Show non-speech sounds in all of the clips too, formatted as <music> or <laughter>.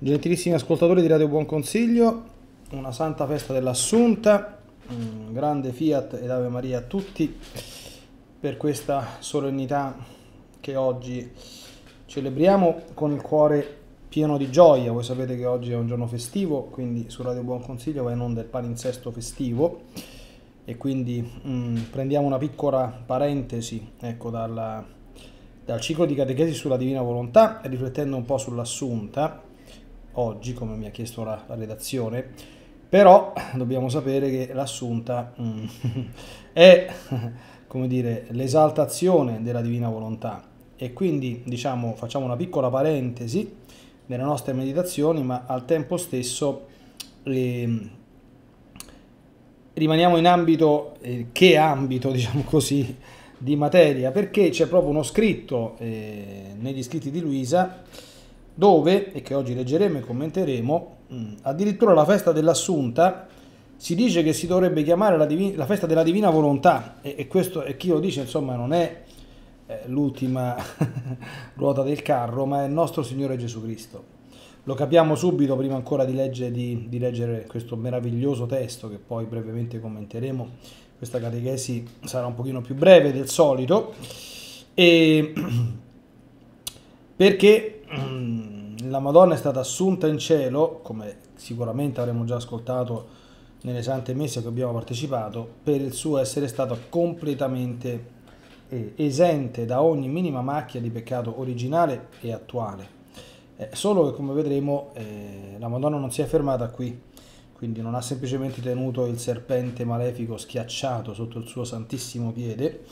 Gentilissimi ascoltatori di Radio Buon Consiglio, una santa festa dell'Assunta, un grande Fiat ed Ave Maria a tutti per questa solennità che oggi celebriamo con il cuore pieno di gioia. Voi sapete che oggi è un giorno festivo, quindi su Radio Buon Consiglio va in onda il palinsesto festivo e quindi mh, mm, prendiamo una piccola parentesi ecco, dalla, dal ciclo di catechesi sulla Divina Volontà, riflettendo un po' sull'assunta oggi, come mi ha chiesto la, la redazione, però dobbiamo sapere che l'assunta mm, <laughs> è, come dire, l'esaltazione della divina volontà e quindi, diciamo, facciamo una piccola parentesi nelle nostre meditazioni, ma al tempo stesso eh, rimaniamo in ambito, eh, che ambito, <laughs> diciamo così, di materia, perché c'è proprio uno scritto eh, negli scritti di Luisa dove, e che oggi leggeremo e commenteremo, mm, addirittura la festa dell'assunta si dice che si dovrebbe chiamare la, divina, la festa della divina volontà e, e, questo, e chi lo dice insomma non è eh, l'ultima <laughs> ruota del carro, ma è il nostro Signore Gesù Cristo. Lo capiamo subito prima ancora di, legge, di, di leggere questo meraviglioso testo che poi brevemente commenteremo. Questa catechesi sarà un pochino più breve del solito. E <clears throat> perché mm, la Madonna è stata assunta in cielo, come sicuramente avremo già ascoltato nelle sante messe che abbiamo partecipato, per il suo essere stato completamente eh, esente da ogni minima macchia di peccato originale e attuale. Eh, solo che come vedremo eh, la Madonna non si è fermata qui, quindi non ha semplicemente tenuto il serpente malefico schiacciato sotto il suo santissimo piede,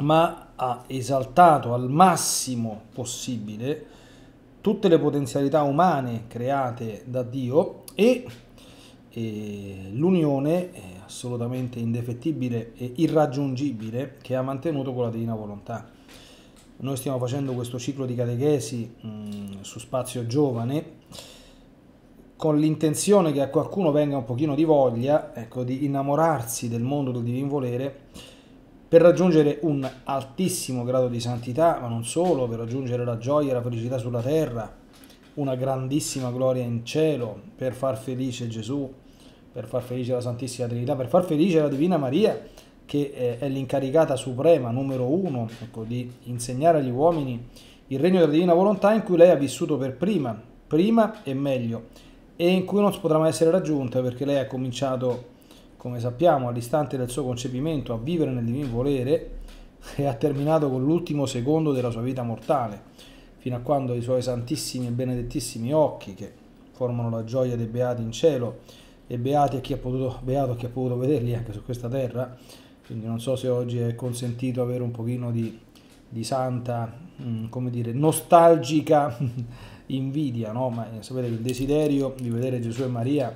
ma ha esaltato al massimo possibile tutte le potenzialità umane create da Dio e, e l'unione eh, assolutamente indefettibile e irraggiungibile che ha mantenuto con la divina volontà. Noi stiamo facendo questo ciclo di catechesi mh, mm, su spazio giovane con l'intenzione che a qualcuno venga un pochino di voglia ecco, di innamorarsi del mondo del divin volere per raggiungere un altissimo grado di santità, ma non solo, per raggiungere la gioia e la felicità sulla terra, una grandissima gloria in cielo, per far felice Gesù, per far felice la Santissima Trinità, per far felice la Divina Maria, che eh, è l'incaricata suprema, numero uno, ecco, di insegnare agli uomini il regno della Divina Volontà in cui lei ha vissuto per prima, prima e meglio, e in cui non potrà mai essere raggiunta perché lei ha cominciato come sappiamo, all'istante del suo concepimento a vivere nel divin volere e ha terminato con l'ultimo secondo della sua vita mortale, fino a quando i suoi santissimi e benedettissimi occhi, che formano la gioia dei beati in cielo, e beati a chi ha potuto, beato a chi ha potuto vederli anche su questa terra, quindi non so se oggi è consentito avere un pochino di, di santa, mm, come dire, nostalgica <laughs> invidia, no? ma eh, sapete che il desiderio di vedere Gesù e Maria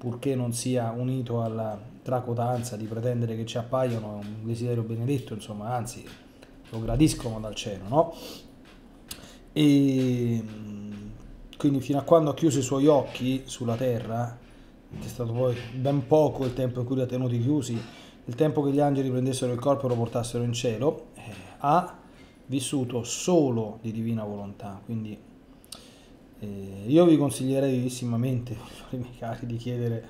purché non sia unito alla tracotanza di pretendere che ci appaiono è un desiderio benedetto, insomma, anzi lo gradiscono dal cielo, no? E mm, quindi fino a quando ha chiuso i suoi occhi sulla terra, che è stato poi ben poco il tempo in cui li ha tenuti chiusi, il tempo che gli angeli prendessero il corpo e lo portassero in cielo, eh, ha vissuto solo di divina volontà, quindi eh, io vi consiglierei vivissimamente, <laughs> miei cari, di chiedere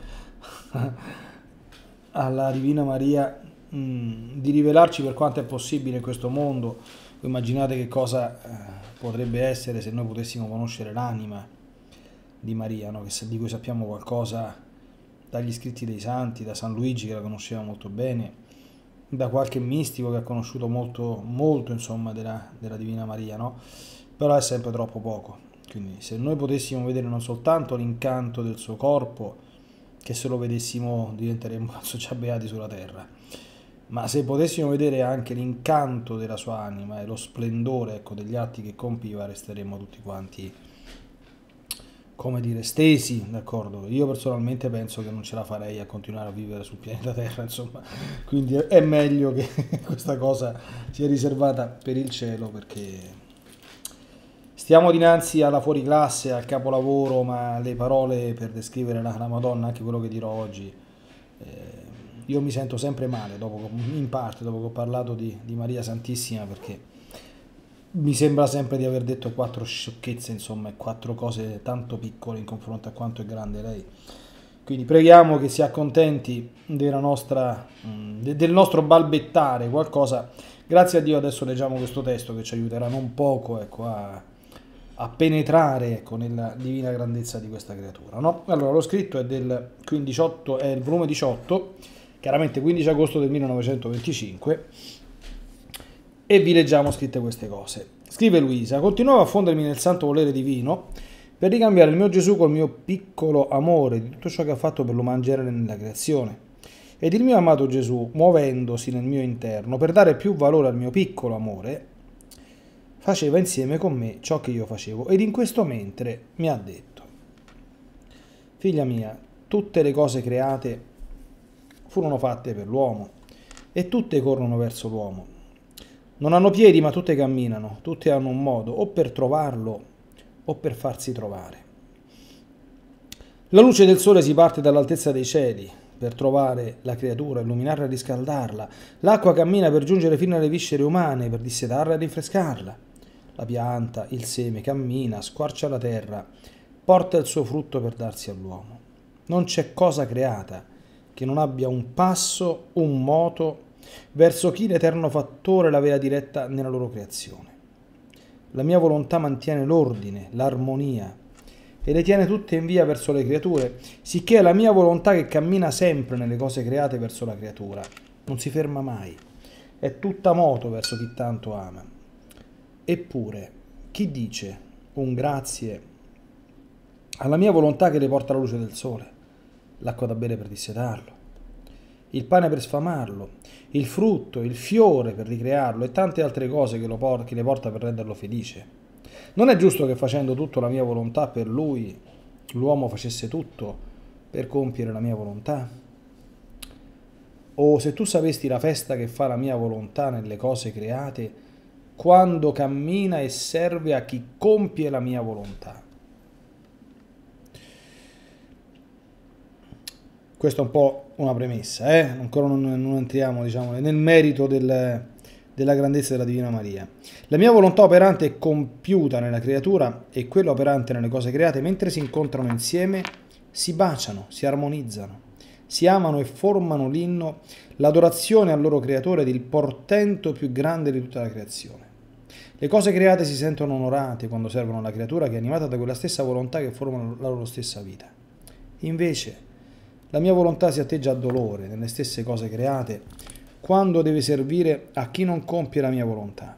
<laughs> alla Divina Maria mh, mm, di rivelarci per quanto è possibile questo mondo. immaginate che cosa eh, potrebbe essere se noi potessimo conoscere l'anima di Maria, no? di cui sappiamo qualcosa dagli scritti dei santi, da San Luigi che la conosceva molto bene, da qualche mistico che ha conosciuto molto, molto insomma, della, della Divina Maria, no? però è sempre troppo poco quindi se noi potessimo vedere non soltanto l'incanto del suo corpo, che se lo vedessimo diventeremmo <laughs> cazzo già beati sulla terra, ma se potessimo vedere anche l'incanto della sua anima e lo splendore ecco, degli atti che compiva, resteremmo tutti quanti, come dire, stesi, d'accordo? Io personalmente penso che non ce la farei a continuare a vivere sul pianeta Terra, insomma, quindi è meglio che <laughs> questa cosa sia riservata per il cielo perché Stiamo dinanzi alla fuoriclasse, al capolavoro, ma le parole per descrivere la Madonna, anche quello che dirò oggi, eh, io mi sento sempre male, dopo, in parte, dopo che ho parlato di, di, Maria Santissima, perché mi sembra sempre di aver detto quattro sciocchezze, insomma, e quattro cose tanto piccole in confronto a quanto è grande lei. Quindi preghiamo che si accontenti nostra, mm, del nostro balbettare qualcosa. Grazie a Dio adesso leggiamo questo testo che ci aiuterà non poco ecco, a a penetrare ecco, nella divina grandezza di questa creatura. No? Allora, lo scritto è del 15, è il volume 18, chiaramente 15 agosto del 1925, e vi leggiamo scritte queste cose. Scrive Luisa, continuavo a fondermi nel santo volere divino per ricambiare il mio Gesù col mio piccolo amore di tutto ciò che ha fatto per lo mangiare nella creazione. Ed il mio amato Gesù, muovendosi nel mio interno per dare più valore al mio piccolo amore, faceva insieme con me ciò che io facevo ed in questo mentre mi ha detto, figlia mia, tutte le cose create furono fatte per l'uomo e tutte corrono verso l'uomo. Non hanno piedi ma tutte camminano, tutte hanno un modo o per trovarlo o per farsi trovare. La luce del sole si parte dall'altezza dei cieli per trovare la creatura, illuminarla e riscaldarla. L'acqua cammina per giungere fino alle viscere umane, per dissetarla e rinfrescarla la pianta, il seme, cammina, squarcia la terra, porta il suo frutto per darsi all'uomo. Non c'è cosa creata che non abbia un passo, un moto, verso chi l'Eterno Fattore l'aveva diretta nella loro creazione. La mia volontà mantiene l'ordine, l'armonia, e le tiene tutte in via verso le creature, sicché è la mia volontà che cammina sempre nelle cose create verso la creatura, non si ferma mai, è tutta moto verso chi tanto ama. Eppure, chi dice un grazie alla mia volontà che le porta la luce del sole, l'acqua da bere per dissietarlo, il pane per sfamarlo, il frutto, il fiore per ricrearlo e tante altre cose che, por- che le porta per renderlo felice. Non è giusto che facendo tutto la mia volontà per lui, l'uomo facesse tutto per compiere la mia volontà? O se tu sapesti la festa che fa la mia volontà nelle cose create, quando cammina e serve a chi compie la mia volontà. Questa è un po' una premessa, eh? ancora non, non entriamo diciamo, nel merito del, della grandezza della Divina Maria. La mia volontà operante è compiuta nella creatura e quella operante nelle cose create, mentre si incontrano insieme, si baciano, si armonizzano, si amano e formano l'inno, l'adorazione al loro creatore ed il portento più grande di tutta la creazione. Le cose create si sentono onorate quando servono alla creatura che è animata da quella stessa volontà che forma la loro stessa vita. Invece, la mia volontà si atteggia a dolore nelle stesse cose create quando deve servire a chi non compie la mia volontà.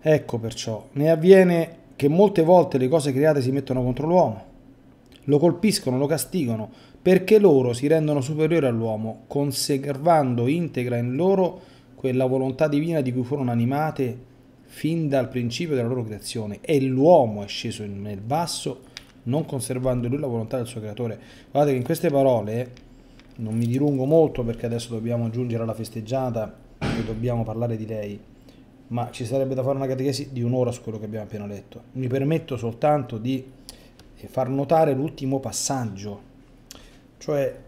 Ecco perciò, ne avviene che molte volte le cose create si mettono contro l'uomo, lo colpiscono, lo castigano, perché loro si rendono superiori all'uomo, conservando integra in loro quella volontà divina di cui furono animate fin dal principio della loro creazione e l'uomo è sceso nel basso non conservando in lui la volontà del suo creatore. Guardate che in queste parole non mi dilungo molto perché adesso dobbiamo giungere alla festeggiata e dobbiamo parlare di lei, ma ci sarebbe da fare una catechesi di un'ora su quello che abbiamo appena letto. Mi permetto soltanto di far notare l'ultimo passaggio, cioè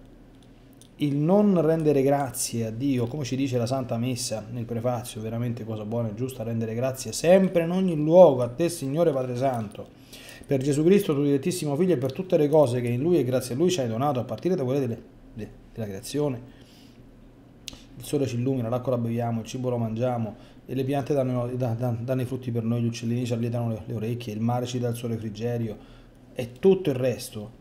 il non rendere grazie a Dio, come ci dice la Santa Messa nel prefazio, veramente cosa buona e giusta, rendere grazie sempre in ogni luogo a te Signore Padre Santo, per Gesù Cristo tuo direttissimo Figlio e per tutte le cose che in Lui e grazie a Lui ci hai donato, a partire da quelle delle, de, della creazione. Il sole ci illumina, l'acqua la beviamo, il cibo lo mangiamo, e le piante danno, danno, danno i frutti per noi, gli uccellini ci allietano le, le orecchie, il mare ci dà il sole frigerio e tutto il resto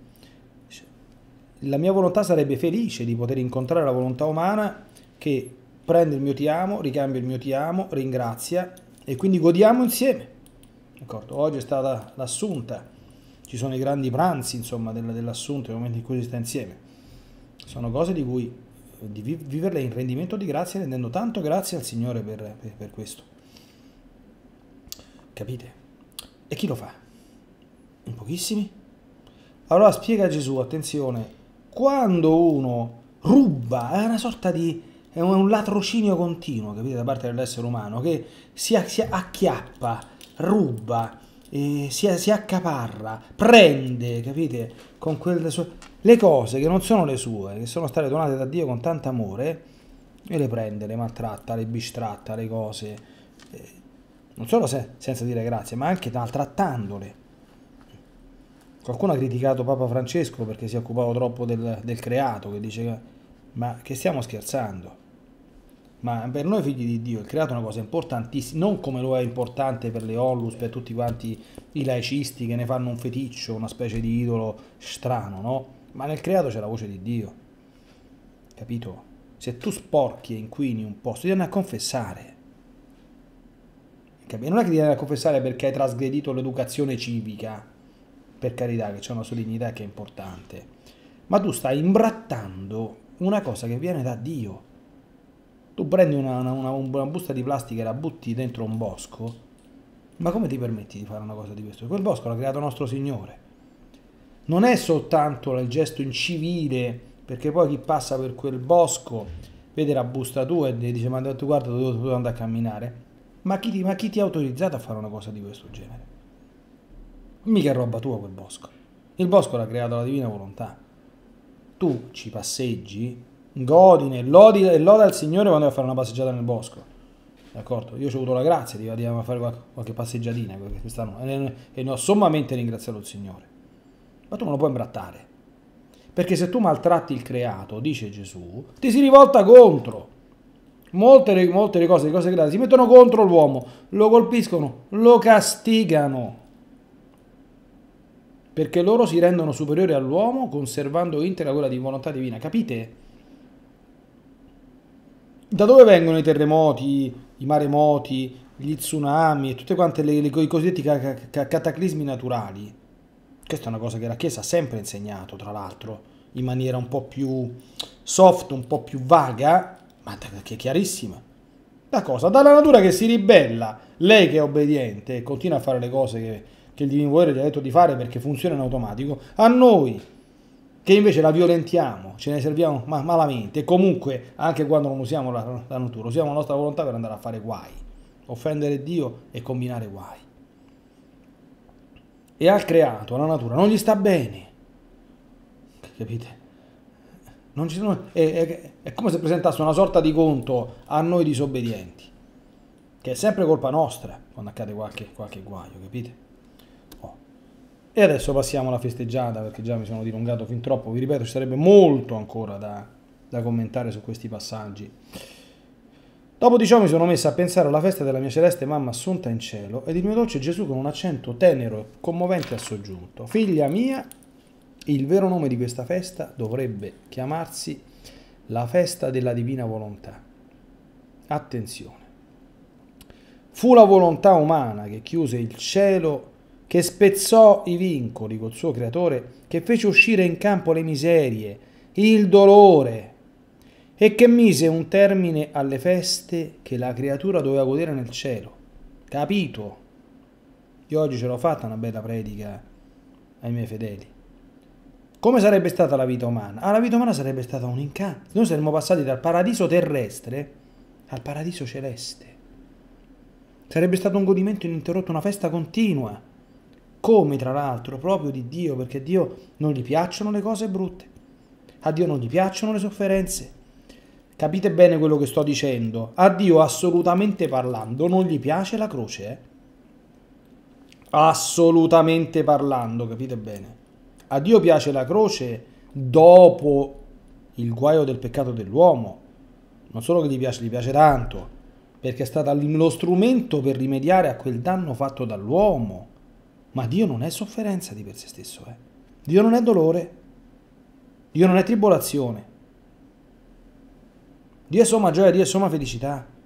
la mia volontà sarebbe felice di poter incontrare la volontà umana che prende il mio ti amo, ricambia il mio ti amo, ringrazia e quindi godiamo insieme. D'accordo? Oggi è stata l'assunta, ci sono i grandi pranzi insomma, dell'assunta, i momenti in cui si sta insieme. Sono cose di cui di viverle in rendimento di grazie, rendendo tanto grazie al Signore per, per, per questo. Capite? E chi lo fa? In pochissimi? Allora spiega Gesù, attenzione, quando uno ruba, è una sorta di... è un latrocinio continuo, capite, da parte dell'essere umano, che si, acchiappa, ruba, eh, si, si accaparra, prende, capite, con quelle sue... Le cose che non sono le sue, che sono state donate da Dio con tanto amore, e le prende, le maltratta, le bistratta, le cose, eh, non solo se, senza dire grazie, ma anche maltrattandole. Qualcuno ha criticato Papa Francesco perché si occupava troppo del, del creato, che dice ma che stiamo scherzando. Ma per noi figli di Dio il creato è una cosa importantissima, non come lo è importante per le Ollus, per tutti quanti i laicisti che ne fanno un feticcio, una specie di idolo strano, no? Ma nel creato c'è la voce di Dio, capito? Se tu sporchi e inquini un posto, ti devi a confessare. Capito? Non è che ti devi a confessare perché hai trasgredito l'educazione civica, per carità che c'è una solennità che è importante, ma tu stai imbrattando una cosa che viene da Dio. Tu prendi una, una, una, una busta di plastica e la butti dentro un bosco, ma come ti permetti di fare una cosa di questo? Quel bosco l'ha creato nostro Signore. Non è soltanto il gesto incivile, perché poi chi passa per quel bosco vede la busta tua e dice ma tu guarda dove devo andare a camminare, ma chi, ti, ma chi ti ha autorizzato a fare una cosa di questo genere? Mica è roba tua quel bosco. Il bosco l'ha creato la divina volontà. Tu ci passeggi, godi godine, lodi e loda il Signore quando vai a fare una passeggiata nel bosco. D'accordo? Io ho avuto la grazia di andare a fare qualche, passeggiatina quest'anno e, e ne ho sommamente ringraziato il Signore. Ma tu non lo puoi imbrattare. Perché se tu maltratti il creato, dice Gesù, ti si rivolta contro. Molte, molte cose, cose create si mettono contro l'uomo, lo colpiscono, lo castigano perché loro si rendono superiori all'uomo conservando intera quella di volontà divina. Capite? Da dove vengono i terremoti, i maremoti, gli tsunami e tutti quanti i cosiddetti cataclismi naturali? Questa è una cosa che la Chiesa ha sempre insegnato, tra l'altro, in maniera un po' più soft, un po' più vaga, ma che è chiarissima. La cosa? Dalla natura che si ribella, lei che è obbediente e continua a fare le cose che che il Divin Volere gli ha detto di fare perché funziona in automatico, a noi che invece la violentiamo, ce ne serviamo malamente, comunque anche quando non usiamo la, la natura, usiamo la nostra volontà per andare a fare guai, offendere Dio e combinare guai. E al creato, alla natura, non gli sta bene, capite? Sono, è, è, è, come se presentasse una sorta di conto a noi disobbedienti, che è sempre colpa nostra quando accade qualche, qualche guaio, capite? E adesso passiamo alla festeggiata perché già mi sono dilungato fin troppo. Vi ripeto, ci sarebbe molto ancora da, da commentare su questi passaggi. Dopo di ciò mi sono messa a pensare alla festa della mia celeste mamma assunta in cielo ed il mio dolce Gesù con un accento tenero e commovente ha soggiunto. Figlia mia, il vero nome di questa festa dovrebbe chiamarsi la festa della divina volontà. Attenzione. Fu la volontà umana che chiuse il cielo che spezzò i vincoli col suo creatore, che fece uscire in campo le miserie, il dolore e che mise un termine alle feste che la creatura doveva godere nel cielo. Capito? Io oggi ce l'ho fatta una bella predica ai miei fedeli. Come sarebbe stata la vita umana? Ah, la vita umana sarebbe stata un incanto. Noi saremmo passati dal paradiso terrestre al paradiso celeste. Sarebbe stato un godimento ininterrotto, una festa continua come tra l'altro proprio di Dio, perché a Dio non gli piacciono le cose brutte, a Dio non gli piacciono le sofferenze. Capite bene quello che sto dicendo? A Dio assolutamente parlando non gli piace la croce, eh? Assolutamente parlando, capite bene? A Dio piace la croce dopo il guaio del peccato dell'uomo. Non solo che gli piace, gli piace tanto, perché è stato lo strumento per rimediare a quel danno fatto dall'uomo ma Dio non è sofferenza di per se stesso, eh. Dio non è dolore, Dio non è tribolazione, Dio è somma gioia, Dio è somma felicità.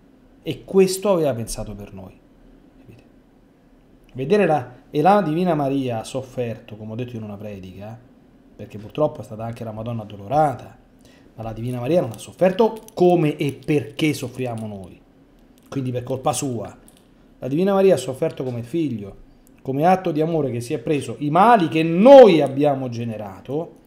E questo aveva pensato per noi. Vedere la, e la Divina Maria ha sofferto, come ho detto in una predica, perché purtroppo è stata anche la Madonna addolorata, ma la Divina Maria non ha sofferto come e perché soffriamo noi, quindi per colpa sua. La Divina Maria ha sofferto come figlio, come atto di amore che si è preso i mali che noi abbiamo generato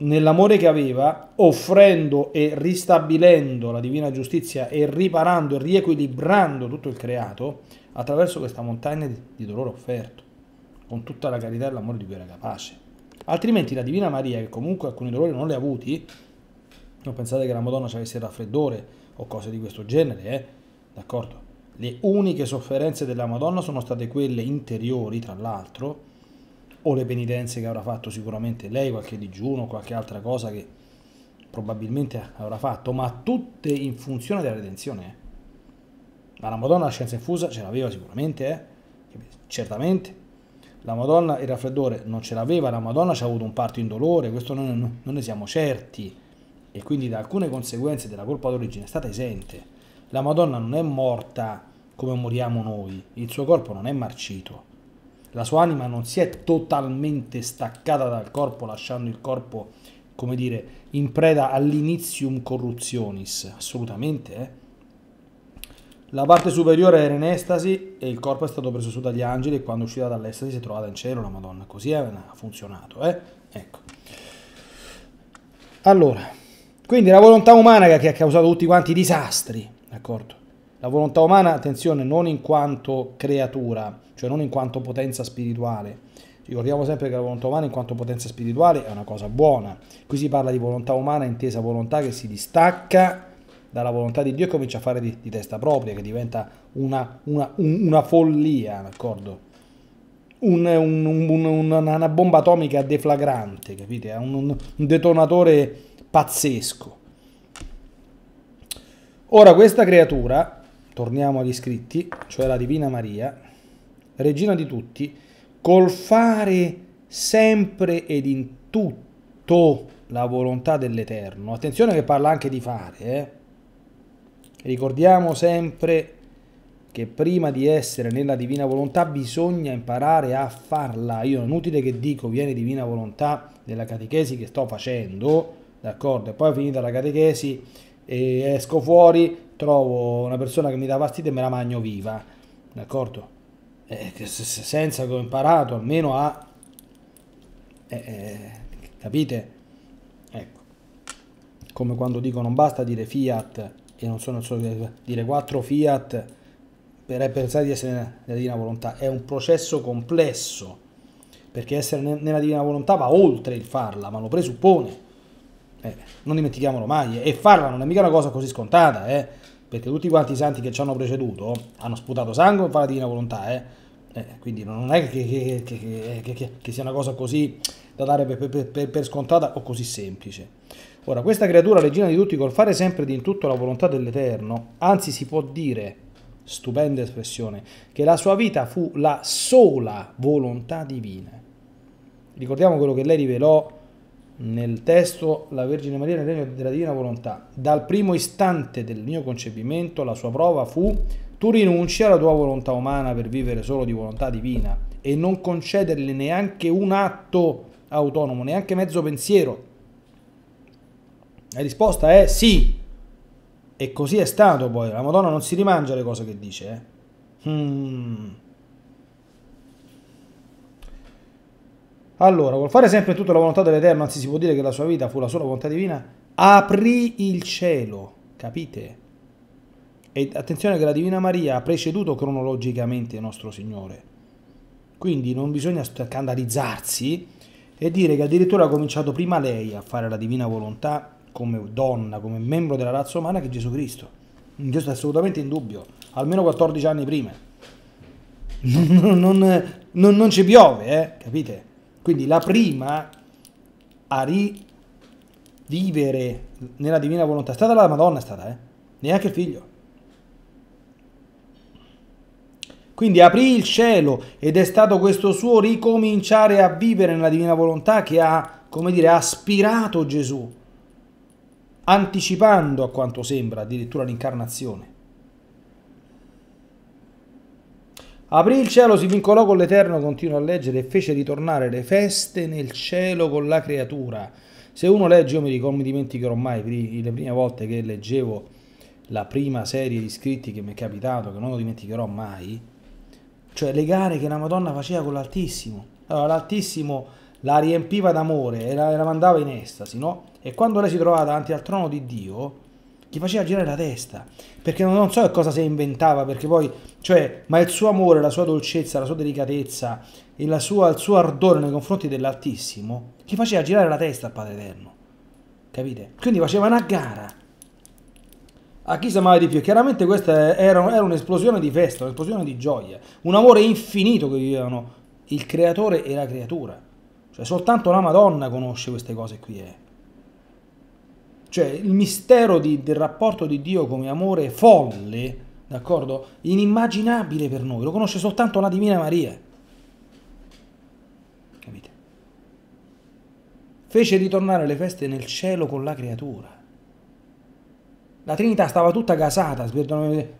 nell'amore che aveva, offrendo e ristabilendo la divina giustizia e riparando e riequilibrando tutto il creato attraverso questa montagna di dolore offerto, con tutta la carità e l'amore di cui era capace. Altrimenti la Divina Maria, che comunque alcuni dolori non li ha avuti, non pensate che la Madonna ci avesse il raffreddore o cose di questo genere, eh? D'accordo? Le uniche sofferenze della Madonna sono state quelle interiori, tra l'altro, o le penitenze che avrà fatto sicuramente lei, qualche digiuno, qualche altra cosa che probabilmente avrà fatto, ma tutte in funzione della redenzione. Eh. Ma la Madonna la scienza infusa ce l'aveva sicuramente, eh? certamente. La Madonna il raffreddore non ce l'aveva, la Madonna ci ha avuto un parto in dolore, questo noi non ne siamo certi e quindi da alcune conseguenze della colpa d'origine è stata esente. La Madonna non è morta come moriamo noi, il suo corpo non è marcito, la sua anima non si è totalmente staccata dal corpo lasciando il corpo, come dire, in preda all'inizium corruptionis, assolutamente. Eh? La parte superiore era in estasi e il corpo è stato preso su dagli angeli e quando è uscita dall'estasi si è trovata in cielo la Madonna, così ha funzionato. Eh? Ecco. Allora, quindi la volontà umana che ha causato tutti quanti i disastri, d'accordo? La volontà umana, attenzione, non in quanto creatura, cioè non in quanto potenza spirituale. Ricordiamo sempre che la volontà umana in quanto potenza spirituale è una cosa buona. Qui si parla di volontà umana intesa volontà che si distacca dalla volontà di Dio e comincia a fare di, di testa propria, che diventa una, una, un, una follia, d'accordo? Un, un, una bomba atomica deflagrante, capite? un detonatore pazzesco. Ora, questa creatura torniamo agli scritti, cioè la Divina Maria, regina di tutti, col fare sempre ed in tutto la volontà dell'Eterno. Attenzione che parla anche di fare. Eh? Ricordiamo sempre che prima di essere nella divina volontà bisogna imparare a farla. Io è inutile che dico viene divina volontà nella catechesi che sto facendo, d'accordo? E poi finita la catechesi e esco fuori, trovo una persona che mi dà fastidio e me la magno viva, d'accordo? Eh, senza che ho imparato almeno a... Eh, eh, capite? Ecco, come quando dico non basta dire Fiat e non sono solo dire quattro Fiat per pensare di essere nella divina volontà, è un processo complesso, perché essere nella divina volontà va oltre il farla, ma lo presuppone. Eh, non dimentichiamolo mai. Eh. E farla non è mica una cosa così scontata, eh, perché tutti quanti i santi che ci hanno preceduto hanno sputato sangue e fare la divina volontà. Eh. eh. quindi non è che, che, che, che, sia una cosa così da dare per, per, per, per scontata o così semplice. Ora, questa creatura regina di tutti col fare sempre di in tutto la volontà dell'Eterno, anzi si può dire, stupenda espressione, che la sua vita fu la sola volontà divina. Ricordiamo quello che lei rivelò nel testo la Vergine Maria nel regno della divina volontà. Dal primo istante del mio concepimento la sua prova fu tu rinunci alla tua volontà umana per vivere solo di volontà divina e non concederle neanche un atto autonomo, neanche mezzo pensiero. La risposta è sì. E così è stato poi. La Madonna non si rimangia le cose che dice. Eh. Hmm. Allora, vuol fare sempre tutta la volontà dell'Eterno, anzi si può dire che la sua vita fu la sola volontà divina, aprì il cielo, capite? E attenzione che la Divina Maria ha preceduto cronologicamente il nostro Signore. Quindi non bisogna scandalizzarsi e dire che addirittura ha cominciato prima lei a fare la divina volontà come donna, come membro della razza umana che Gesù Cristo. Questo è assolutamente in dubbio, almeno 14 anni prima. <laughs> non, non, non, non ci piove, eh? capite? Quindi la prima a rivivere nella divina volontà è stata la Madonna, è stata, eh? neanche il figlio. Quindi aprì il cielo ed è stato questo suo ricominciare a vivere nella divina volontà che ha, come dire, aspirato Gesù, anticipando a quanto sembra addirittura l'incarnazione. Aprì il cielo, si vincolò con l'Eterno, continua a leggere, e fece ritornare le feste nel cielo con la creatura. Se uno legge, io mi, ricordo, mi dimenticherò mai, le prime volte che leggevo la prima serie di scritti che mi è capitato, che non lo dimenticherò mai, cioè le gare che la Madonna faceva con l'Altissimo. Allora l'Altissimo la riempiva d'amore e la, la mandava in estasi, no? E quando lei si trovava davanti al trono di Dio, gli faceva girare la testa, perché non, non so che cosa si inventava, perché poi, cioè, ma il suo amore, la sua dolcezza, la sua delicatezza e sua, il suo ardore nei confronti dell'Altissimo, gli faceva girare la testa al Padre Eterno, capite? Quindi faceva una gara a chi si amava di più. Chiaramente questa era, era un'esplosione di festa, un'esplosione di gioia, un amore infinito che vivevano il creatore e la creatura. Cioè soltanto la Madonna conosce queste cose qui, eh. Cioè il mistero di, del rapporto di Dio come amore folle, d'accordo? Inimmaginabile per noi, lo conosce soltanto la Divina Maria. Capite? Fece ritornare le feste nel cielo con la creatura. La Trinità stava tutta casata, se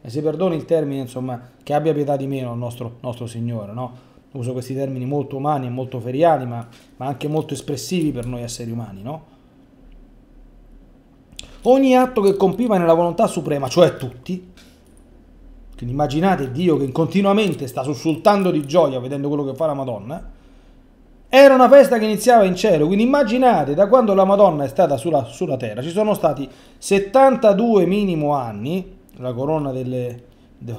eh, perdoni il termine, insomma, che abbia pietà di meno il nostro, nostro Signore, no? uso questi termini molto umani e molto feriali, ma, ma, anche molto espressivi per noi esseri umani, no? ogni atto che compiva nella volontà suprema, cioè tutti, quindi immaginate Dio che continuamente sta sussultando di gioia vedendo quello che fa la Madonna, era una festa che iniziava in cielo, quindi immaginate da quando la Madonna è stata sulla, sulla terra, ci sono stati 72 minimo anni, la corona delle,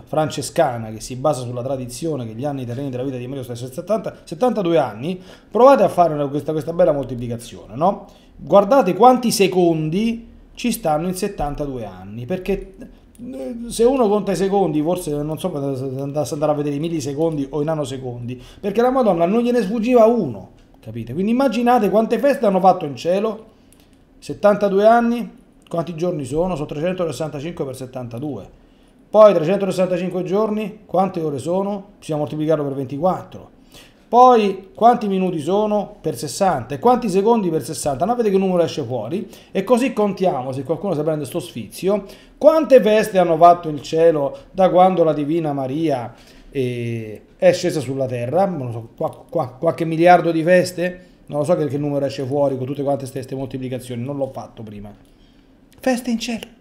francescana che si basa sulla tradizione che gli anni terreni della vita di Mario sono 70, 72 anni, provate a fare una, questa, questa, bella moltiplicazione, no? Guardate quanti secondi ci stanno in 72 anni, perché eh, se uno conta i secondi, forse non so se andare a vedere i millisecondi o i nanosecondi, perché la Madonna non gliene sfuggiva uno, capite? Quindi immaginate quante feste hanno fatto in cielo, 72 anni, quanti giorni sono? Sono 365 per 72. Poi 365 giorni, quante ore sono? Bisogna moltiplicarlo per 24 poi quanti minuti sono per 60 e quanti secondi per 60, non vedete che numero esce fuori e così contiamo, se qualcuno si prende sto sfizio, quante feste hanno fatto il cielo da quando la Divina Maria eh, è scesa sulla terra, non so, qua, qua, qualche miliardo di feste, non lo so che, che numero esce fuori con tutte quante queste moltiplicazioni, non l'ho fatto prima. Feste in cielo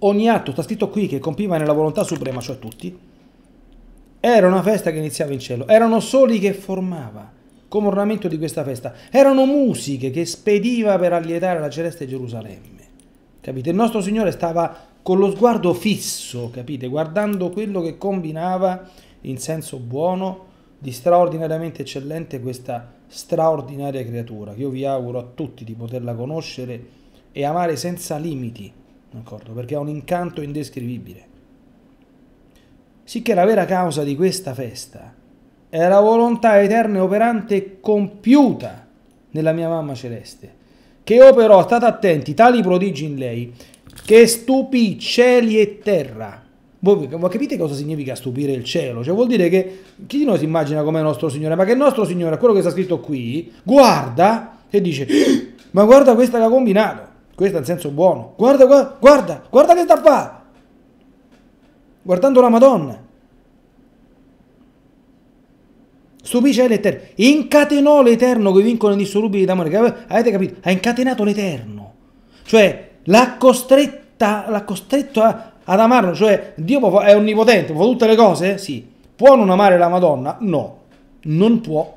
ogni atto sta scritto qui che compiva nella volontà suprema, cioè tutti, era una festa che iniziava in cielo, erano soli che formava come ornamento di questa festa, erano musiche che spediva per allietare la celeste Gerusalemme. Capite? Il nostro Signore stava con lo sguardo fisso, capite? Guardando quello che combinava in senso buono, di straordinariamente eccellente questa straordinaria creatura, che io vi auguro a tutti di poterla conoscere e amare senza limiti, d'accordo? Perché ha un incanto indescrivibile sicché la vera causa di questa festa è la volontà eterna e operante compiuta nella mia mamma celeste, che operò, state attenti, tali prodigi in lei, che stupì cieli e terra. Voi capite cosa significa stupire il cielo? Cioè vuol dire che chi di noi si immagina com'è il nostro Signore, ma che il nostro Signore, quello che sta scritto qui, guarda e dice, eh, ma guarda questa che ha combinato, questa in senso buono, guarda, guarda, guarda, guarda che sta a fare guardando la Madonna. Stupisce l'Eterno. Incatenò l'Eterno con i vincoli indissolubili d'amore. Avete capito? Ha incatenato l'Eterno. Cioè, l'ha costretta, l'ha costretto a, ad amarlo. Cioè, Dio può, è onnipotente, può tutte le cose? Sì. Può non amare la Madonna? No. Non può.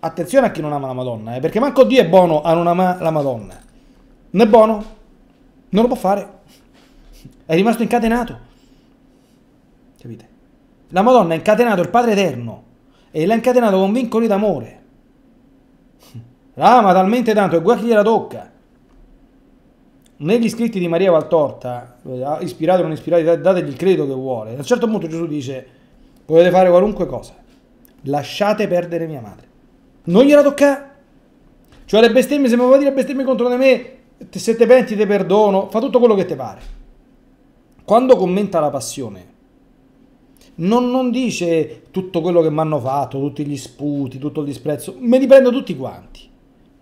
Attenzione a chi non ama la Madonna, eh, perché manco Dio è buono a non amare la Madonna. Non è buono. Non lo può fare. È rimasto incatenato. Capite? La Madonna ha incatenato il Padre Eterno e l'ha incatenato con vincoli d'amore. La <laughs> ama talmente tanto e guai chi gliela tocca. Negli scritti di Maria Valtorta, eh, ispirati o non ispirati, dategli il credito che vuole. A un certo punto Gesù dice, potete fare qualunque cosa, lasciate perdere mia madre. Non gliela tocca. Cioè le bestemmie, se mi vuoi dire bestemmie contro di me, se te penti te perdono, fa tutto quello che te pare. Quando commenta la passione, non, non dice tutto quello che mi hanno fatto, tutti gli sputi, tutto il disprezzo, me li prendo tutti quanti.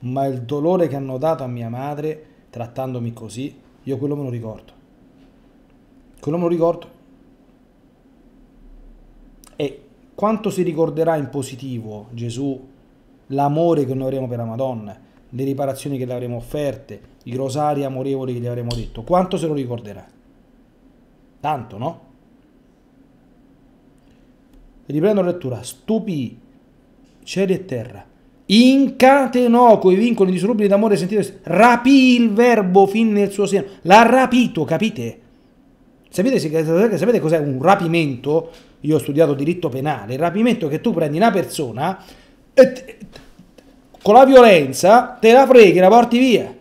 Ma il dolore che hanno dato a mia madre trattandomi così, io quello me lo ricordo. Quello me lo ricordo. E quanto si ricorderà in positivo Gesù l'amore che noi avremo per la Madonna, le riparazioni che le avremo offerte, i rosari amorevoli che gli avremo detto, quanto se lo ricorderà? Tanto, no? riprendo la lettura, stupì cieli e terra, incatenò coi vincoli dissolubili d'amore sentito, rapì il verbo fin nel suo seno, l'ha rapito, capite? Sapete, sapete cos'è un rapimento? Io ho studiato diritto penale, il rapimento è che tu prendi una persona e con la violenza te la freghi, la porti via.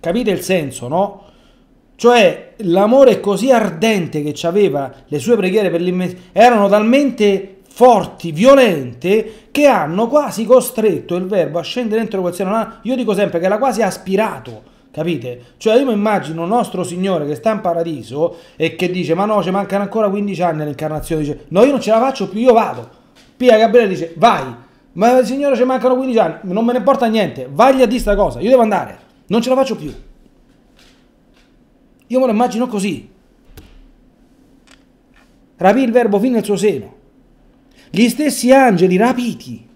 Capite il senso, no? Cioè l'amore così ardente che aveva, le sue preghiere per l'immensità, erano talmente forti, violente, che hanno quasi costretto il verbo a scendere dentro l'equazione. Io dico sempre che l'ha quasi aspirato, capite? Cioè io mi immagino il nostro Signore che sta in paradiso e che dice ma no, ci mancano ancora 15 anni all'incarnazione, dice no io non ce la faccio più, io vado. Pia Gabriele dice vai, ma Signore ci mancano 15 anni, non me ne importa niente, vagli a di questa cosa, io devo andare, non ce la faccio più. Io me lo immagino così. Rapì il verbo fin nel suo seno. Gli stessi angeli rapiti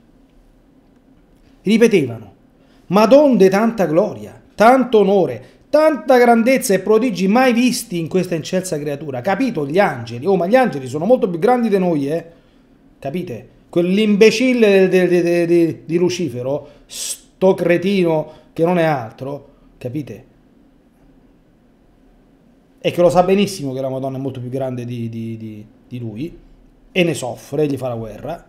ripetevano, ma donde tanta gloria, tanto onore, tanta grandezza e prodigi mai visti in questa incelsa creatura. Capito gli angeli? Oh, ma gli angeli sono molto più grandi di noi, eh? Capite? Quell'imbecille di, Lucifero, sto cretino che non è altro, capite? e che lo sa benissimo che la Madonna è molto più grande di, di, di, di lui e ne soffre, gli fa la guerra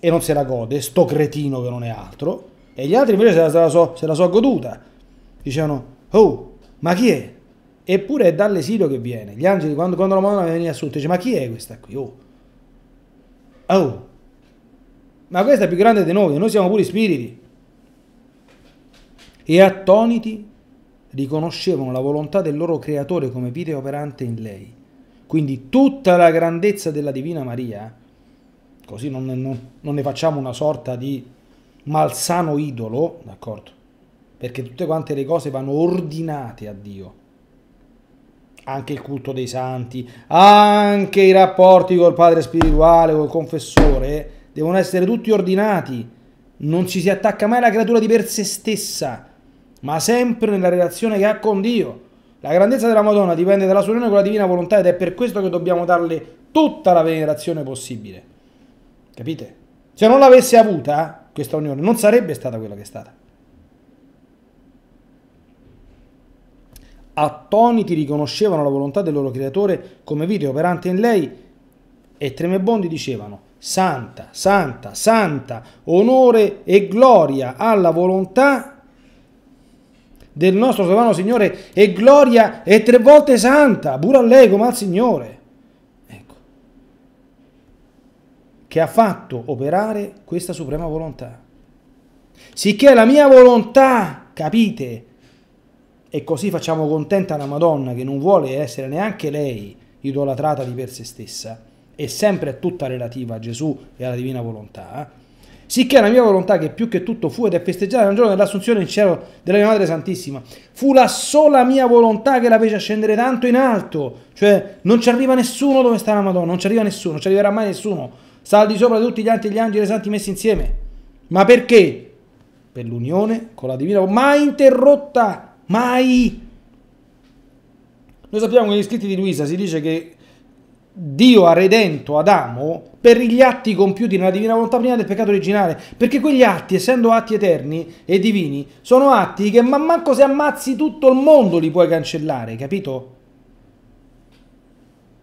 e non se la gode, sto cretino che non è altro e gli altri invece se la, se la, so, se la so goduta dicevano, oh, ma chi è? Eppure è dall'esilio che viene. Gli angeli, quando, quando la Madonna veniva assunta, dice, ma chi è questa qui? Oh. oh, ma questa è più grande di noi, noi siamo pure spiriti. E attoniti riconoscevano la volontà del loro creatore come vite operante in lei. Quindi tutta la grandezza della Divina Maria, così non, non, non ne facciamo una sorta di malsano idolo, d'accordo? Perché tutte quante le cose vanno ordinate a Dio. Anche il culto dei santi, anche i rapporti col padre spirituale, col confessore, devono essere tutti ordinati. Non ci si attacca mai alla creatura di per sé stessa ma sempre nella relazione che ha con Dio. La grandezza della Madonna dipende dalla sua unione con la divina volontà ed è per questo che dobbiamo darle tutta la venerazione possibile. Capite? Se non l'avesse avuta questa unione, non sarebbe stata quella che è stata. Attoniti riconoscevano la volontà del loro creatore come video operante in lei e tremebondi dicevano Santa, Santa, Santa, onore e gloria alla volontà del nostro sovrano Signore e gloria è tre volte santa, pure a lei come al Signore. Ecco, che ha fatto operare questa suprema volontà. Sicché la mia volontà, capite, e così facciamo contenta la Madonna che non vuole essere neanche lei idolatrata di per se stessa, è sempre tutta relativa a Gesù e alla divina volontà, Sicché la mia volontà, che più che tutto fu ed è festeggiata il giorno dell'assunzione in cielo della mia Madre Santissima, fu la sola mia volontà che la fece scendere tanto in alto. Cioè, non ci arriva nessuno dove sta la Madonna, non ci arriva nessuno, non ci arriverà mai nessuno. Sta al di sopra di tutti gli altri gli angeli santi messi insieme. Ma perché? Per l'unione con la divina, mai interrotta, mai. Noi sappiamo che negli scritti di Luisa si dice che Dio ha redento Adamo per gli atti compiuti nella divina volontà prima del peccato originale, perché quegli atti, essendo atti eterni e divini, sono atti che man manco se ammazzi tutto il mondo li puoi cancellare, capito?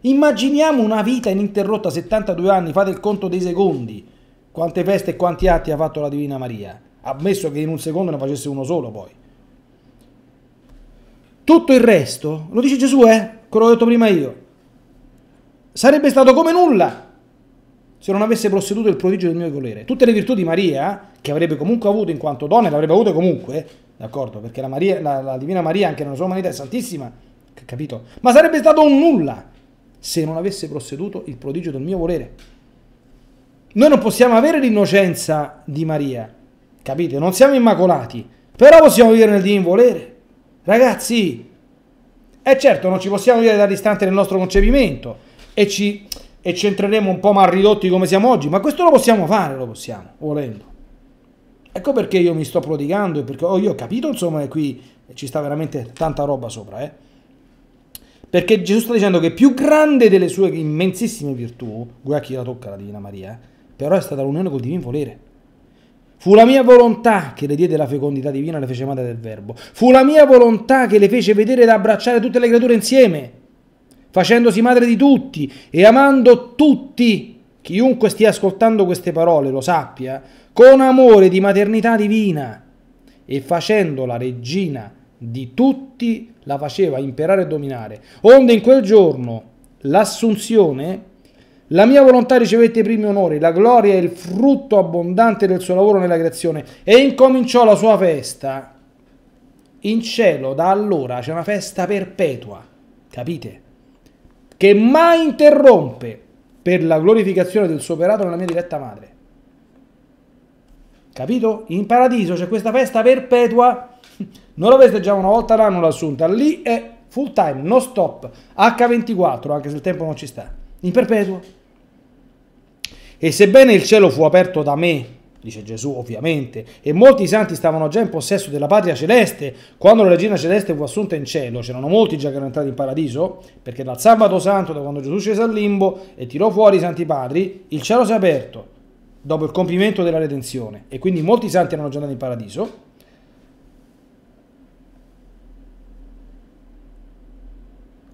Immaginiamo una vita ininterrotta, 72 anni, fate il conto dei secondi, quante feste e quanti atti ha fatto la Divina Maria, ammesso che in un secondo ne facesse uno solo poi. Tutto il resto, lo dice Gesù, eh? Quello che ho detto prima io, sarebbe stato come nulla se non avesse posseduto il prodigio del mio volere. Tutte le virtù di Maria, che avrebbe comunque avuto in quanto donna, le avrebbe avute comunque, d'accordo? Perché la, Maria, la, la Divina Maria, anche nella sua umanità, è santissima, capito? Ma sarebbe stato un nulla se non avesse posseduto il prodigio del mio volere. Noi non possiamo avere l'innocenza di Maria, capite? Non siamo immacolati, però possiamo vivere nel divin volere. Ragazzi, e eh certo non ci possiamo vivere dall'istante del nostro concepimento, e ci, e ci entreremo un po' mal ridotti come siamo oggi, ma questo lo possiamo fare, lo possiamo, volendo. Ecco perché io mi sto prodigando, perché oh, io ho capito, insomma, che qui ci sta veramente tanta roba sopra, eh? Perché Gesù sta dicendo che più grande delle sue immensissime virtù, guai a chi la tocca la Divina Maria, eh, però è stata l'unione col Divino Volere. Fu la mia volontà che le diede la fecondità divina, e le fece madre del Verbo. Fu la mia volontà che le fece vedere ed abbracciare tutte le creature insieme facendosi madre di tutti e amando tutti, chiunque stia ascoltando queste parole lo sappia, con amore di maternità divina e facendola regina di tutti la faceva imperare e dominare, onde in quel giorno l'assunzione la mia volontà ricevette i primi onori, la gloria e il frutto abbondante del suo lavoro nella creazione e incominciò la sua festa. In cielo da allora c'è una festa perpetua, capite? che mai interrompe per la glorificazione del suo operato nella mia diretta madre. Capito? In paradiso c'è questa festa perpetua, <laughs> non la festeggiamo una volta l'anno l'assunta, lì è full time, no stop, H24, anche se il tempo non ci sta, in perpetuo. E sebbene il cielo fu aperto da me dice Gesù ovviamente, e molti santi stavano già in possesso della patria celeste, quando la regina celeste fu assunta in cielo, c'erano molti già che erano entrati in paradiso, perché dal sabato santo, da quando Gesù scese al limbo e tirò fuori i santi padri, il cielo si è aperto dopo il compimento della redenzione, e quindi molti santi erano già andati in paradiso,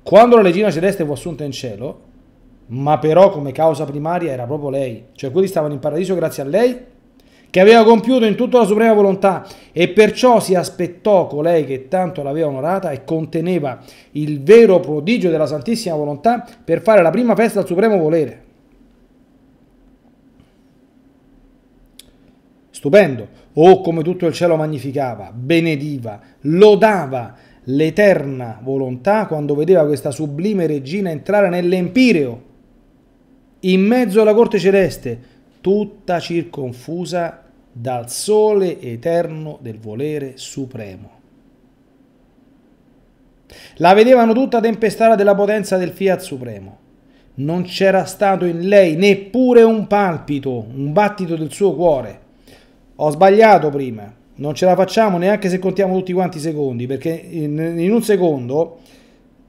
quando la regina celeste fu assunta in cielo, ma però come causa primaria era proprio lei, cioè quelli stavano in paradiso grazie a lei che aveva compiuto in tutta la suprema volontà, e perciò si aspettò colei che tanto l'aveva onorata e conteneva il vero prodigio della Santissima Volontà per fare la prima festa al supremo volere. Stupendo! Oh, come tutto il cielo magnificava, benediva, lodava l'eterna volontà quando vedeva questa sublime regina entrare nell'empireo, in mezzo alla corte celeste, tutta circonfusa dal sole eterno del volere supremo. La vedevano tutta tempestata della potenza del Fiat Supremo. Non c'era stato in lei neppure un palpito, un battito del suo cuore. Ho sbagliato prima, non ce la facciamo neanche se contiamo tutti quanti i secondi, perché in, in un secondo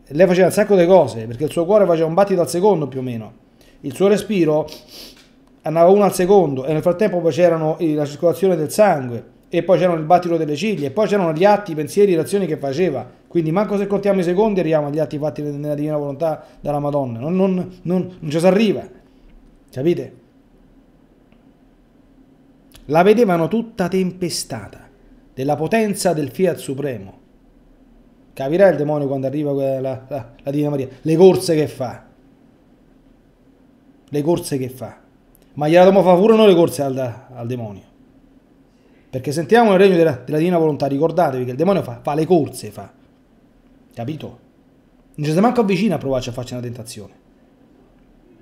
lei faceva un sacco di cose, perché il suo cuore faceva un battito al secondo più o meno. Il suo respiro andava uno al secondo e nel frattempo poi c'era la circolazione del sangue e poi c'era il battito delle ciglia e poi c'erano gli atti, i pensieri, le azioni che faceva. Quindi manco se contiamo i secondi arriviamo agli atti fatti nella divina volontà dalla Madonna, non, non, non, non ci si arriva, capite? La vedevano tutta tempestata della potenza del Fiat Supremo. Capirà il demonio quando arriva la, la, la Divina Maria, le corse che fa. Le corse che fa ma gli Aratoma pure noi le corse al, al, demonio. Perché sentiamo il regno della, della divina volontà, ricordatevi che il demonio fa, fa le corse, fa. Capito? Non ci si manca avvicina a provarci a farci una tentazione.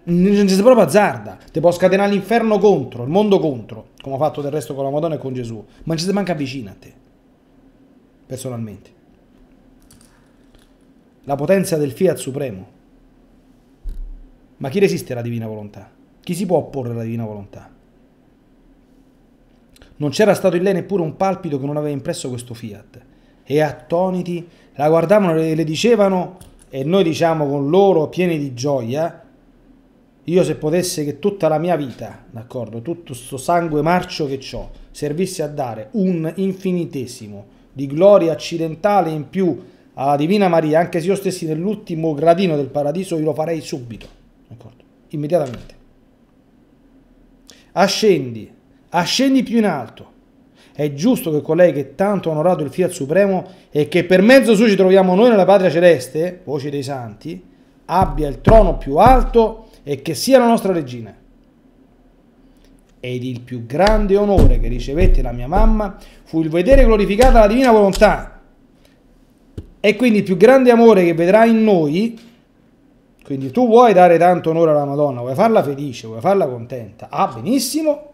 Non ci si proprio azzarda. Ti può scatenare l'inferno contro, il mondo contro, come ha fatto del resto con la Madonna e con Gesù. Ma non ci si manca avvicina a te. Personalmente. La potenza del fiat supremo. Ma chi resiste alla divina volontà? Chi si può opporre alla divina volontà? Non c'era stato in lei neppure un palpito che non aveva impresso questo fiat. E attoniti la guardavano e le dicevano, e noi diciamo con loro pieni di gioia, io se potesse che tutta la mia vita, d'accordo, tutto sto sangue marcio che ho, servisse a dare un infinitesimo di gloria accidentale in più alla Divina Maria, anche se io stessi nell'ultimo gradino del paradiso, io lo farei subito, d'accordo, immediatamente ascendi, ascendi più in alto. È giusto che colei che tanto ha onorato il Fiat Supremo e che per mezzo suo ci troviamo noi nella patria celeste, voce dei santi, abbia il trono più alto e che sia la nostra regina. Ed il più grande onore che ricevette la mia mamma fu il vedere glorificata la divina volontà. E quindi il più grande amore che vedrà in noi quindi tu vuoi dare tanto onore alla Madonna, vuoi farla felice, vuoi farla contenta. Ah, benissimo.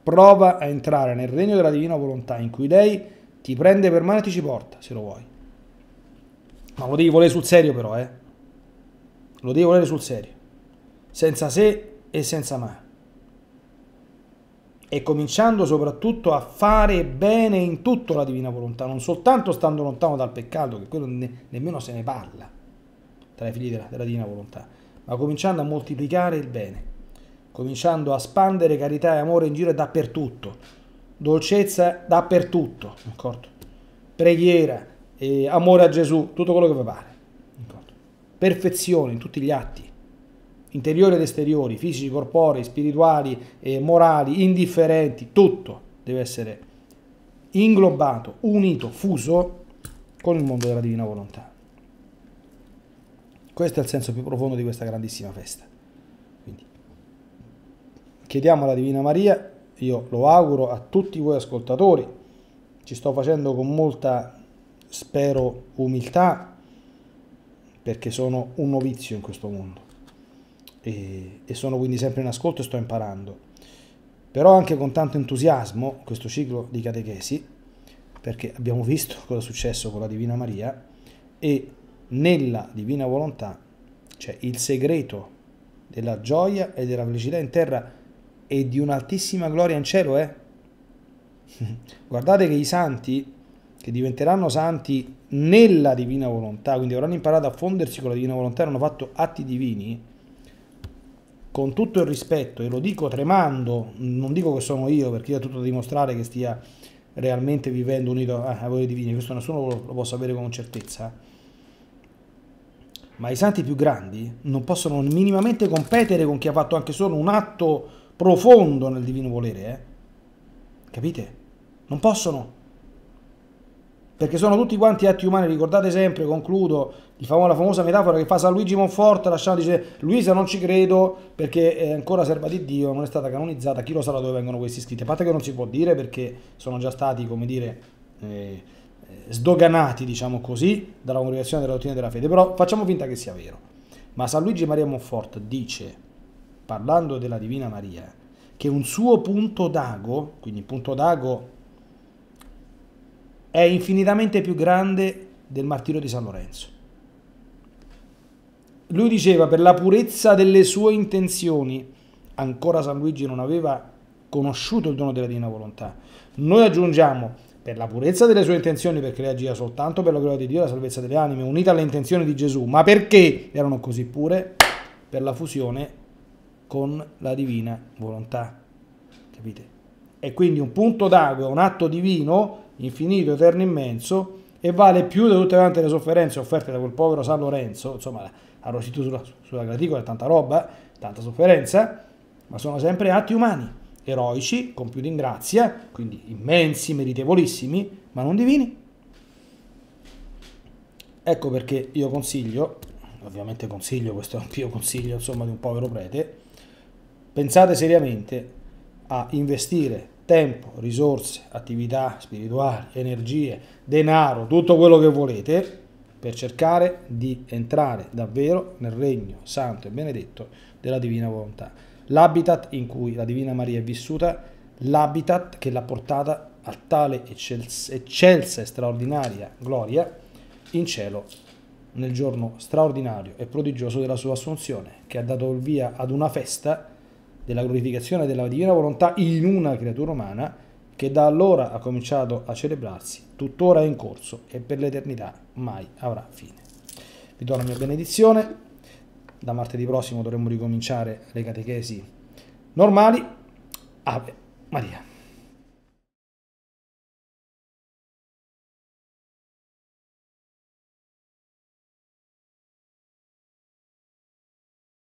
Prova a entrare nel regno della divina volontà in cui lei ti prende per mano e ti ci porta, se lo vuoi. Ma lo devi volere sul serio però, eh. Lo devi volere sul serio. Senza se e senza ma. E cominciando soprattutto a fare bene in tutto la divina volontà, non soltanto stando lontano dal peccato, che quello ne nemmeno se ne parla tra i figli della, della divina volontà, ma cominciando a moltiplicare il bene, cominciando a spandere carità e amore in giro dappertutto, dolcezza dappertutto, d'accordo? preghiera, eh, amore a Gesù, tutto quello che vi pare, d'accordo? perfezione in tutti gli atti, interiori ed esteriori, fisici, corporei, spirituali, e morali, indifferenti, tutto deve essere inglobato, unito, fuso con il mondo della divina volontà. Questo è il senso più profondo di questa grandissima festa. Quindi, chiediamo alla Divina Maria, io lo auguro a tutti voi ascoltatori, ci sto facendo con molta, spero, umiltà, perché sono un novizio in questo mondo e, e sono quindi sempre in ascolto e sto imparando però anche con tanto entusiasmo questo ciclo di catechesi, perché abbiamo visto cosa è successo con la Divina Maria e nella divina volontà c'è cioè il segreto della gioia e della felicità in terra e di un'altissima gloria in cielo, eh? <laughs> Guardate che i santi, che diventeranno santi nella divina volontà, quindi avranno imparato a fondersi con la divina volontà e hanno fatto atti divini, con tutto il rispetto, e lo dico tremando, non dico che sono io, perché io ho tutto da dimostrare che stia realmente vivendo unito a voi divini, questo nessuno lo può sapere con certezza, ma i santi più grandi non possono minimamente competere con chi ha fatto anche solo un atto profondo nel divino volere, eh? Capite? Non possono. Perché sono tutti quanti atti umani, ricordate sempre, concludo, la famosa metafora che fa San Luigi Monfort, lasciando dice Luisa non ci credo perché è ancora serva di Dio, non è stata canonizzata, chi lo sa da dove vengono questi scritti? A parte che non si può dire perché sono già stati, come dire... Eh, sdoganati, diciamo così, dalla congregazione della dottrina della fede, però facciamo finta che sia vero. Ma San Luigi Maria Monfort dice, parlando della Divina Maria, che un suo punto d'ago, quindi il punto d'ago è infinitamente più grande del martirio di San Lorenzo. Lui diceva, per la purezza delle sue intenzioni, ancora San Luigi non aveva conosciuto il dono della divina volontà. Noi aggiungiamo, per la purezza delle sue intenzioni, perché lei soltanto per la gloria di Dio e la salvezza delle anime, unita alle intenzioni di Gesù, ma perché erano così pure? Per la fusione con la divina volontà. Capite? È quindi un punto d'acqua, un atto divino, infinito, eterno, immenso, e vale più di tutte quante le sofferenze offerte da quel povero San Lorenzo, insomma, arrostito sulla, sulla graticola e tanta roba, tanta sofferenza, ma sono sempre atti umani eroici, compiuti in grazia, quindi immensi, meritevolissimi, ma non divini. Ecco perché io consiglio, ovviamente consiglio, questo è un pio consiglio insomma di un povero prete, pensate seriamente a investire tempo, risorse, attività spirituali, energie, denaro, tutto quello che volete per cercare di entrare davvero nel regno santo e benedetto della divina volontà l'habitat in cui la Divina Maria è vissuta, l'habitat che l'ha portata a tale eccelsa e straordinaria gloria in cielo nel giorno straordinario e prodigioso della sua assunzione, che ha dato il via ad una festa della glorificazione della divina volontà in una creatura umana che da allora ha cominciato a celebrarsi, tuttora è in corso e per l'eternità mai avrà fine. Vi do la mia benedizione da martedì prossimo dovremmo ricominciare le catechesi normali. Ave Maria.